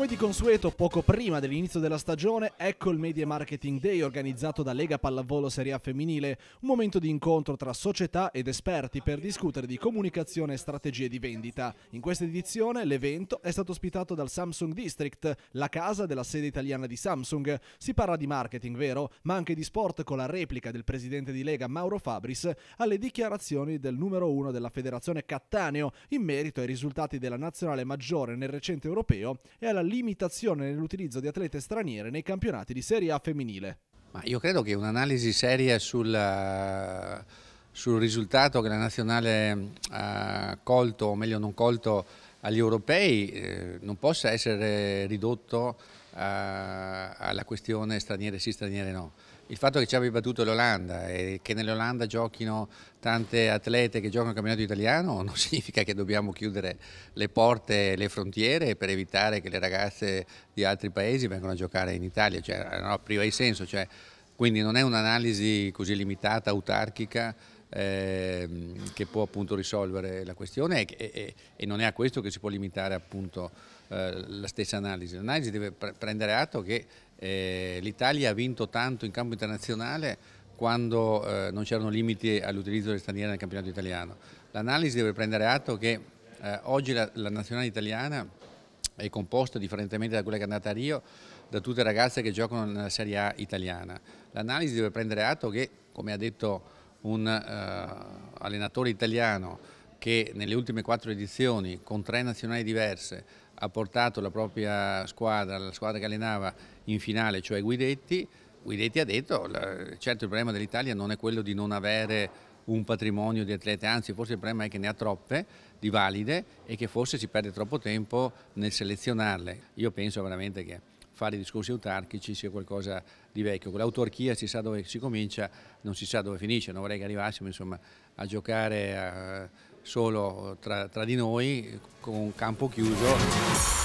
Come di consueto, poco prima dell'inizio della stagione, ecco il Media Marketing Day organizzato da Lega Pallavolo Serie A Femminile, un momento di incontro tra società ed esperti per discutere di comunicazione e strategie di vendita. In questa edizione l'evento è stato ospitato dal Samsung District, la casa della sede italiana di Samsung. Si parla di marketing, vero, ma anche di sport con la replica del presidente di Lega Mauro Fabris alle dichiarazioni del numero uno della Federazione Cattaneo in merito ai risultati della nazionale maggiore nel recente europeo e alla limitazione nell'utilizzo di atlete straniere nei campionati di Serie A femminile. Ma io credo che un'analisi seria sul, eh, sul risultato che la nazionale ha colto, o meglio non colto, agli europei eh, non possa essere ridotto a, eh, alla questione straniere sì, straniere no. Il fatto che ci abbia battuto l'Olanda e che nell'Olanda giochino tante atlete che giocano il campionato italiano non significa che dobbiamo chiudere le porte e le frontiere per evitare che le ragazze di altri paesi vengano a giocare in Italia, cioè, no, priva di senso. Cioè, quindi non è un'analisi così limitata, autarchica, eh, che può appunto risolvere la questione e, e, e, non è a questo che si può limitare appunto eh, la stessa analisi. L'analisi deve pre prendere atto che eh, l'Italia ha vinto tanto in campo internazionale quando eh, non c'erano limiti all'utilizzo delle straniere nel campionato italiano. L'analisi deve prendere atto che eh, oggi la, la nazionale italiana è composta, differentemente da quella che è andata a Rio, da tutte le ragazze che giocano nella Serie A italiana. L'analisi deve prendere atto che, come ha detto un uh, allenatore italiano che nelle ultime quattro edizioni con tre nazionali diverse ha portato la propria squadra, la squadra che allenava in finale, cioè Guidetti, Guidetti ha detto certo il problema dell'Italia non è quello di non avere un patrimonio di atlete, anzi forse il problema è che ne ha troppe di valide e che forse si perde troppo tempo nel selezionarle. Io penso veramente che fare discorsi autarchici sia qualcosa di vecchio. Con l'autarchia si sa dove si comincia, non si sa dove finisce, non vorrei che arrivassimo insomma, a giocare a, eh, solo tra, tra, di noi con un campo chiuso.